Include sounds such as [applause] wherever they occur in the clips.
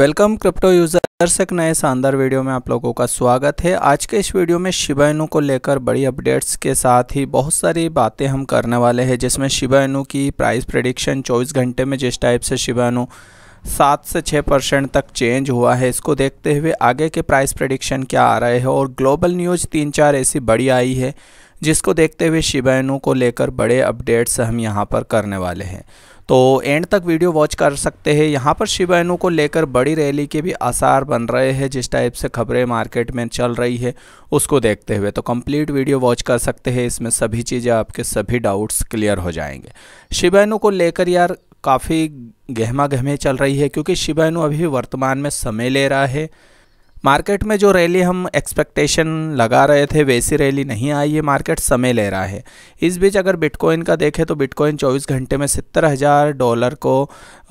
welcome crypto users एक नए शानदार वीडियो में आप लोगों का स्वागत है आज के इस वीडियो में शिबाइनू को लेकर बड़ी अपडेट्स के साथ ही बहुत सारी बातें हम करने वाले हैं जिसमें शिबाइनू की प्राइस प्रडिक्शन 24 घंटे में जिस टाइप से शिबाइनू सात से छः परसेंट तक चेंज हुआ है इसको देखते हुए आगे के प्राइस प्रडिक्शन क्या आ रहे हैं और ग्लोबल न्यूज़ तीन चार ऐसी बड़ी आई है जिसको देखते हुए शिबाइनू को लेकर बड़े अपडेट्स हम यहाँ पर करने वाले हैं तो एंड तक वीडियो वॉच कर सकते हैं यहाँ पर शिवाइनों को लेकर बड़ी रैली के भी आसार बन रहे हैं जिस टाइप से खबरें मार्केट में चल रही है उसको देखते हुए तो कंप्लीट वीडियो वॉच कर सकते हैं इसमें सभी चीज़ें आपके सभी डाउट्स क्लियर हो जाएंगे शिवाइनों को लेकर यार काफ़ी गहमा गहमे चल रही है क्योंकि शिवायनु अभी वर्तमान में समय ले रहा है मार्केट में जो रैली हम एक्सपेक्टेशन लगा रहे थे वैसी रैली नहीं आई है मार्केट समय ले रहा है इस बीच अगर बिटकॉइन का देखें तो बिटकॉइन 24 घंटे में सत्तर हज़ार डॉलर को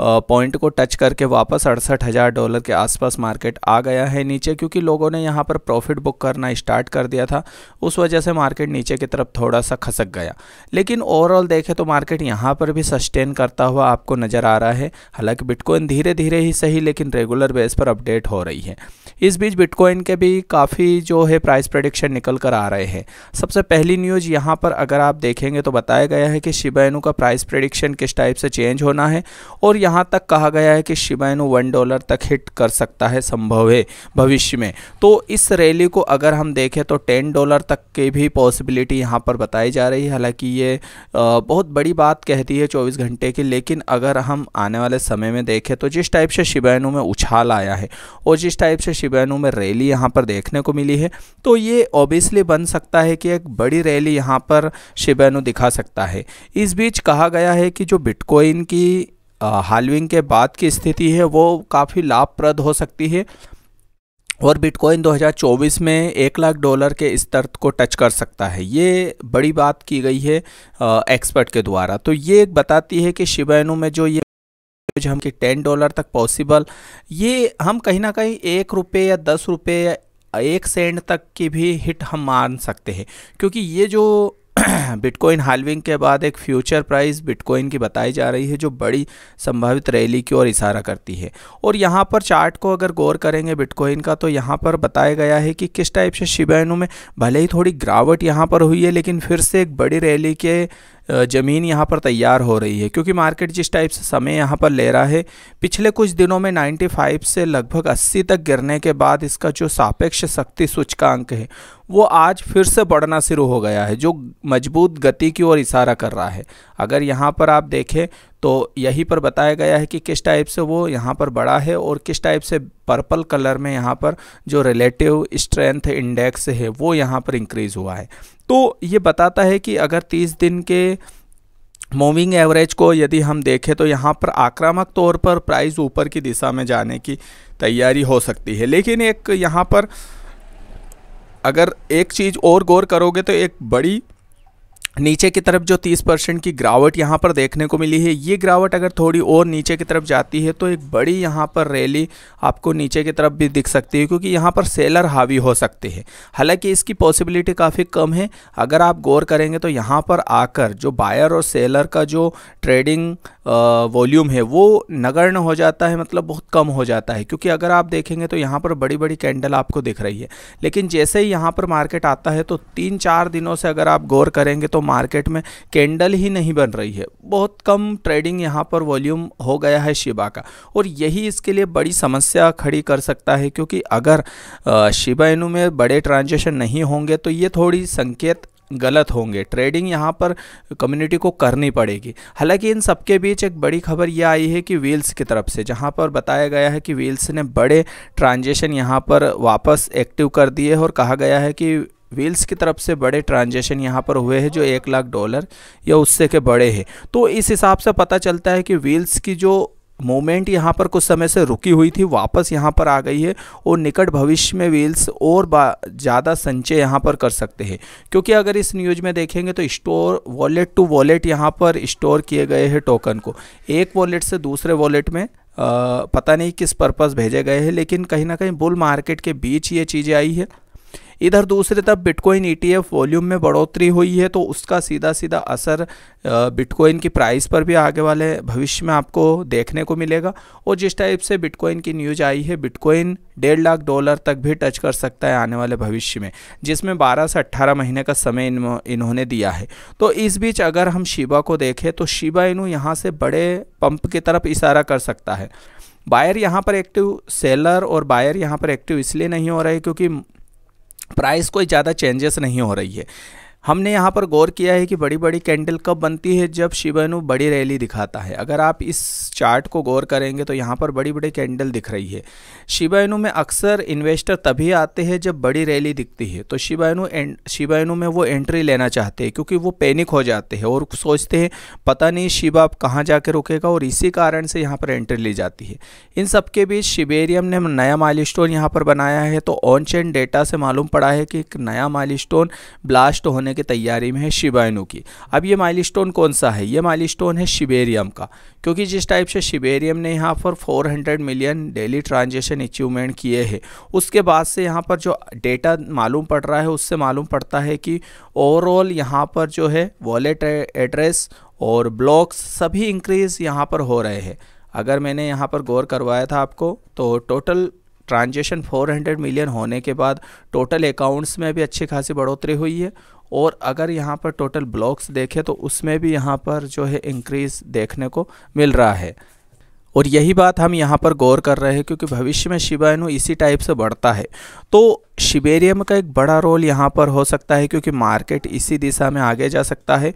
पॉइंट को टच करके वापस अड़सठ हज़ार डॉलर के आसपास मार्केट आ गया है नीचे क्योंकि लोगों ने यहाँ पर प्रॉफिट बुक करना स्टार्ट कर दिया था उस वजह से मार्केट नीचे की तरफ थोड़ा सा खसक गया लेकिन ओवरऑल देखें तो मार्केट यहाँ पर भी सस्टेन करता हुआ आपको नज़र आ रहा है हालाँकि बिटकॉइन धीरे धीरे ही सही लेकिन रेगुलर बेस पर अपडेट हो रही है इस बीच बिटकॉइन के भी काफ़ी जो है प्राइस प्रडिक्शन निकल कर आ रहे हैं सबसे पहली न्यूज़ यहाँ पर अगर आप देखेंगे तो बताया गया है कि शिबाइनू का प्राइस प्रडिक्शन किस टाइप से चेंज होना है और यहाँ तक कहा गया है कि शिबैनु वन डॉलर तक हिट कर सकता है संभव है भविष्य में तो इस रैली को अगर हम देखें तो टेन डॉलर तक की भी पॉसिबिलिटी यहाँ पर बताई जा रही है हालाँकि ये बहुत बड़ी बात कहती है चौबीस घंटे की लेकिन अगर हम आने वाले समय में देखें तो जिस टाइप से शिबाइनू में उछाल आया है और जिस टाइप से शिबैनु दिनों में रैली यहाँ पर देखने को मिली है तो ये ऑब्वियसली बन सकता है कि एक बड़ी रैली यहाँ पर शिबेनो दिखा सकता है इस बीच कहा गया है कि जो बिटकॉइन की हालविंग के बाद की स्थिति है वो काफ़ी लाभप्रद हो सकती है और बिटकॉइन 2024 में एक लाख डॉलर के स्तर को टच कर सकता है ये बड़ी बात की गई है एक्सपर्ट के द्वारा तो ये बताती है कि शिबाइनो में जो ये कुछ हम कि टेन डॉलर तक पॉसिबल ये हम कहीं ना कहीं एक रुपये या दस रुपये या एक सेंट तक की भी हिट हम मान सकते हैं क्योंकि ये जो बिटकॉइन [clears throat] हालविंग के बाद एक फ्यूचर प्राइस बिटकॉइन की बताई जा रही है जो बड़ी संभावित रैली की ओर इशारा करती है और यहाँ पर चार्ट को अगर गौर करेंगे बिटकॉइन का तो यहाँ पर बताया गया है कि किस टाइप से शिबैनों में भले ही थोड़ी गिरावट यहाँ पर हुई है लेकिन फिर से एक बड़ी रैली के ज़मीन यहाँ पर तैयार हो रही है क्योंकि मार्केट जिस टाइप से समय यहाँ पर ले रहा है पिछले कुछ दिनों में 95 से लगभग 80 तक गिरने के बाद इसका जो सापेक्ष शक्ति सूचकांक है वो आज फिर से बढ़ना शुरू हो गया है जो मजबूत गति की ओर इशारा कर रहा है अगर यहाँ पर आप देखें तो यहीं पर बताया गया है कि किस टाइप से वो यहाँ पर बड़ा है और किस टाइप से पर्पल कलर में यहाँ पर जो रिलेटिव स्ट्रेंथ इंडेक्स है वो यहाँ पर इंक्रीज़ हुआ है तो ये बताता है कि अगर तीस दिन के मूविंग एवरेज को यदि हम देखें तो यहाँ पर आक्रामक तौर पर प्राइस ऊपर की दिशा में जाने की तैयारी हो सकती है लेकिन एक यहाँ पर अगर एक चीज़ और गौर करोगे तो एक बड़ी नीचे की तरफ जो 30 परसेंट की गिरावट यहाँ पर देखने को मिली है ये गिरावट अगर थोड़ी और नीचे की तरफ जाती है तो एक बड़ी यहाँ पर रैली आपको नीचे की तरफ भी दिख सकती है क्योंकि यहाँ पर सेलर हावी हो सकते हैं हालांकि इसकी पॉसिबिलिटी काफ़ी कम है अगर आप गौर करेंगे तो यहाँ पर आकर जो बायर और सेलर का जो ट्रेडिंग वॉल्यूम है वो नगण्य हो जाता है मतलब बहुत कम हो जाता है क्योंकि अगर आप देखेंगे तो यहाँ पर बड़ी बड़ी कैंडल आपको दिख रही है लेकिन जैसे ही यहाँ पर मार्केट आता है तो तीन चार दिनों से अगर आप गौर करेंगे तो मार्केट में कैंडल ही नहीं बन रही है बहुत कम ट्रेडिंग यहाँ पर वॉल्यूम हो गया है शिबा का और यही इसके लिए बड़ी समस्या खड़ी कर सकता है क्योंकि अगर शिबा इनू में बड़े ट्रांजेक्शन नहीं होंगे तो ये थोड़ी संकेत गलत होंगे ट्रेडिंग यहाँ पर कम्युनिटी को करनी पड़ेगी हालांकि इन सबके बीच एक बड़ी खबर यह आई है कि व्हील्स की तरफ से जहाँ पर बताया गया है कि व्हील्स ने बड़े ट्रांजेक्शन यहाँ पर वापस एक्टिव कर दिए और कहा गया है कि व्हील्स की तरफ से बड़े ट्रांजेक्शन यहाँ पर हुए हैं जो एक लाख डॉलर या उससे के बड़े हैं तो इस हिसाब से पता चलता है कि व्हील्स की जो मूवमेंट यहाँ पर कुछ समय से रुकी हुई थी वापस यहाँ पर आ गई है और निकट भविष्य में व्हील्स और ज़्यादा संचय यहाँ पर कर सकते हैं क्योंकि अगर इस न्यूज में देखेंगे तो स्टोर वॉलेट टू वॉलेट यहाँ पर स्टोर किए गए हैं टोकन को एक वॉलेट से दूसरे वॉलेट में आ, पता नहीं किस पर्पज़ भेजे गए हैं लेकिन कहीं ना कहीं बुल मार्केट के बीच ये चीज़ें आई है इधर दूसरी तरफ बिटकॉइन ईटीएफ वॉल्यूम में बढ़ोतरी हुई है तो उसका सीधा सीधा असर बिटकॉइन की प्राइस पर भी आगे वाले भविष्य में आपको देखने को मिलेगा और जिस टाइप से बिटकॉइन की न्यूज़ आई है बिटकॉइन डेढ़ लाख डॉलर तक भी टच कर सकता है आने वाले भविष्य में जिसमें बारह से अट्ठारह महीने का समय इन, इन्होंने दिया है तो इस बीच अगर हम शिबा को देखें तो शिबा इनू यहाँ से बड़े पंप की तरफ इशारा कर सकता है बायर यहाँ पर एक्टिव सेलर और बायर यहाँ पर एक्टिव इसलिए नहीं हो रहे क्योंकि प्राइस कोई ज़्यादा चेंजेस नहीं हो रही है हमने यहाँ पर गौर किया है कि बड़ी बड़ी कैंडल कब बनती है जब शिवानु बड़ी रैली दिखाता है अगर आप इस चार्ट को गौर करेंगे तो यहाँ पर बड़ी बड़ी कैंडल दिख रही है शिवानु में अक्सर इन्वेस्टर तभी आते हैं जब बड़ी रैली दिखती है तो शिवानु शिवानु में वो एंट्री लेना चाहते हैं क्योंकि वो पैनिक हो जाते हैं और सोचते हैं पता नहीं शिव आप कहाँ जा रुकेगा और इसी कारण से यहाँ पर एंट्री ली जाती है इन सब के बीच शिबेरियम ने नया माइल स्टोन यहाँ पर बनाया है तो ऑन चेन डेटा से मालूम पड़ा है कि एक नया माइल स्टोन ब्लास्ट होने करने की तैयारी में है शिबाइनू की अब ये माइल कौन सा है ये माइल है शिबेरियम का क्योंकि जिस टाइप से शिबेरियम ने यहाँ पर 400 मिलियन डेली ट्रांजेक्शन अचीवमेंट किए हैं उसके बाद से यहाँ पर जो डेटा मालूम पड़ रहा है उससे मालूम पड़ता है कि ओवरऑल यहाँ पर जो है वॉलेट एड्रेस और ब्लॉक्स सभी इंक्रीज़ यहाँ पर हो रहे हैं अगर मैंने यहाँ पर गौर करवाया था आपको तो टोटल ट्रांजेक्शन 400 मिलियन होने के बाद टोटल अकाउंट्स में भी अच्छी खासी बढ़ोतरी हुई है और अगर यहाँ पर टोटल ब्लॉक्स देखें तो उसमें भी यहाँ पर जो है इंक्रीज़ देखने को मिल रहा है और यही बात हम यहाँ पर गौर कर रहे हैं क्योंकि भविष्य में शिबाइनु इसी टाइप से बढ़ता है तो शिबेरियम का एक बड़ा रोल यहाँ पर हो सकता है क्योंकि मार्केट इसी दिशा में आगे जा सकता है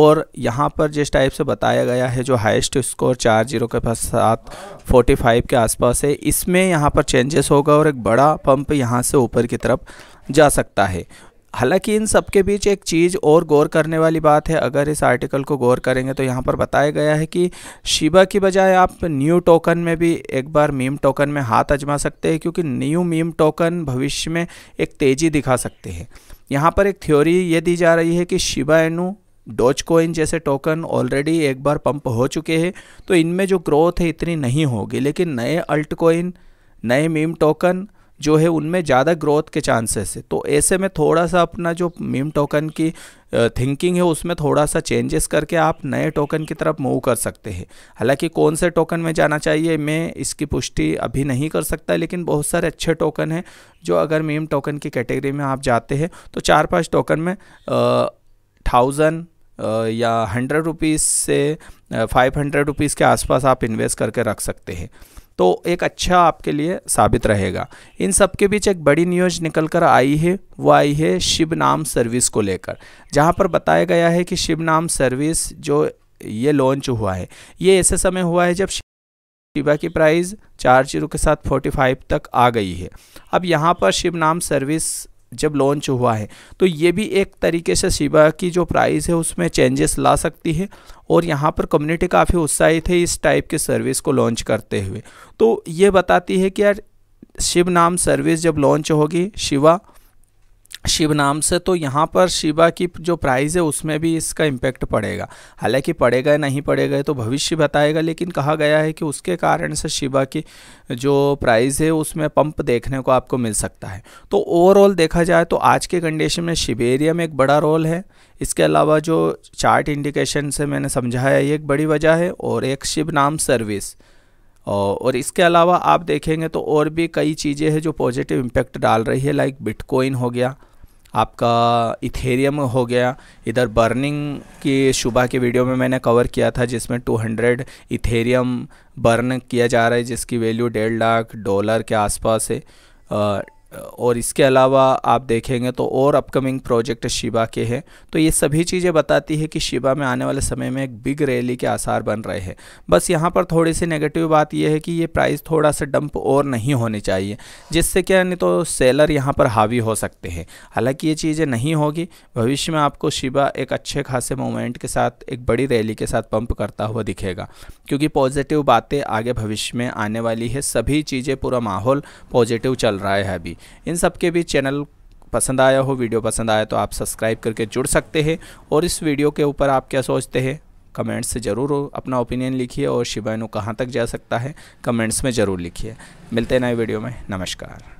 और यहाँ पर जिस टाइप से बताया गया है जो हाईएस्ट स्कोर चार जीरो के पास सात फोर्टी फाइव के आसपास है इसमें यहाँ पर चेंजेस होगा और एक बड़ा पंप यहाँ से ऊपर की तरफ जा सकता है हालांकि इन सब के बीच एक चीज़ और गौर करने वाली बात है अगर इस आर्टिकल को गौर करेंगे तो यहाँ पर बताया गया है कि शिबा की बजाय आप न्यू टोकन में भी एक बार मीम टोकन में हाथ अजमा सकते हैं क्योंकि न्यू मीम टोकन भविष्य में एक तेज़ी दिखा सकते हैं यहाँ पर एक थ्योरी ये दी जा रही है कि शिबा एनू डोज कोइन जैसे टोकन ऑलरेडी एक बार पंप हो चुके हैं तो इनमें जो ग्रोथ है इतनी नहीं होगी लेकिन नए अल्ट कोइन नए मीम टोकन जो है उनमें ज़्यादा ग्रोथ के चांसेस है तो ऐसे में थोड़ा सा अपना जो मीम टोकन की थिंकिंग है उसमें थोड़ा सा चेंजेस करके आप नए टोकन की तरफ मूव कर सकते हैं हालांकि कौन से टोकन में जाना चाहिए मैं इसकी पुष्टि अभी नहीं कर सकता लेकिन बहुत सारे अच्छे टोकन हैं जो अगर मीम टोकन की कैटेगरी में आप जाते हैं तो चार पाँच टोकन में थाउजेंड या हंड्रेड रुपीज़ से फाइव हंड्रेड रुपीज़ के आसपास आप इन्वेस्ट करके रख सकते हैं तो एक अच्छा आपके लिए साबित रहेगा इन सब के बीच एक बड़ी न्यूज निकल कर आई है वो आई है शिव नाम सर्विस को लेकर जहाँ पर बताया गया है कि शिव नाम सर्विस जो ये लॉन्च हुआ है ये ऐसे समय हुआ है जब शिवा की प्राइस चार जीरो के साथ 45 तक आ गई है अब यहाँ पर शिव नाम सर्विस जब लॉन्च हुआ है तो ये भी एक तरीके से शिबा की जो प्राइस है उसमें चेंजेस ला सकती है और यहाँ पर कम्युनिटी काफ़ी उत्साहित है इस टाइप के सर्विस को लॉन्च करते हुए तो ये बताती है कि यार शिव नाम सर्विस जब लॉन्च होगी शिवा शिव नाम से तो यहाँ पर शिवा की जो प्राइस है उसमें भी इसका इम्पैक्ट पड़ेगा हालांकि पड़ेगा या नहीं पड़ेगा तो भविष्य बताएगा लेकिन कहा गया है कि उसके कारण से शिवा की जो प्राइस है उसमें पंप देखने को आपको मिल सकता है तो ओवरऑल देखा जाए तो आज के कंडीशन में शिबेरिया में एक बड़ा रोल है इसके अलावा जो चार्ट इंडिकेशन से मैंने समझाया ये एक बड़ी वजह है और एक शिव नाम सर्विस और इसके अलावा आप देखेंगे तो और भी कई चीज़ें हैं जो पॉजिटिव इम्पैक्ट डाल रही है लाइक बिटकॉइन हो गया आपका इथेरियम हो गया इधर बर्निंग की सुबह के वीडियो में मैंने कवर किया था जिसमें 200 इथेरियम बर्न किया जा रहा है जिसकी वैल्यू डेढ़ लाख डॉलर के आसपास है और इसके अलावा आप देखेंगे तो और अपकमिंग प्रोजेक्ट शिबा के हैं तो ये सभी चीज़ें बताती है कि शिबा में आने वाले समय में एक बिग रैली के आसार बन रहे हैं बस यहाँ पर थोड़ी सी नेगेटिव बात यह है कि ये प्राइस थोड़ा सा डंप और नहीं होनी चाहिए जिससे क्या नहीं तो सेलर यहाँ पर हावी हो सकते हैं हालांकि ये चीज़ें नहीं होगी भविष्य में आपको शिबा एक अच्छे खासे मोमेंट के साथ एक बड़ी रैली के साथ पंप करता हुआ दिखेगा क्योंकि पॉजिटिव बातें आगे भविष्य में आने वाली है सभी चीज़ें पूरा माहौल पॉजिटिव चल रहा है अभी इन सब के भी चैनल पसंद आया हो वीडियो पसंद आया तो आप सब्सक्राइब करके जुड़ सकते हैं और इस वीडियो के ऊपर आप क्या सोचते हैं कमेंट्स से ज़रूर अपना ओपिनियन लिखिए और शिवानु कहाँ तक जा सकता है कमेंट्स में ज़रूर लिखिए मिलते हैं नए वीडियो में नमस्कार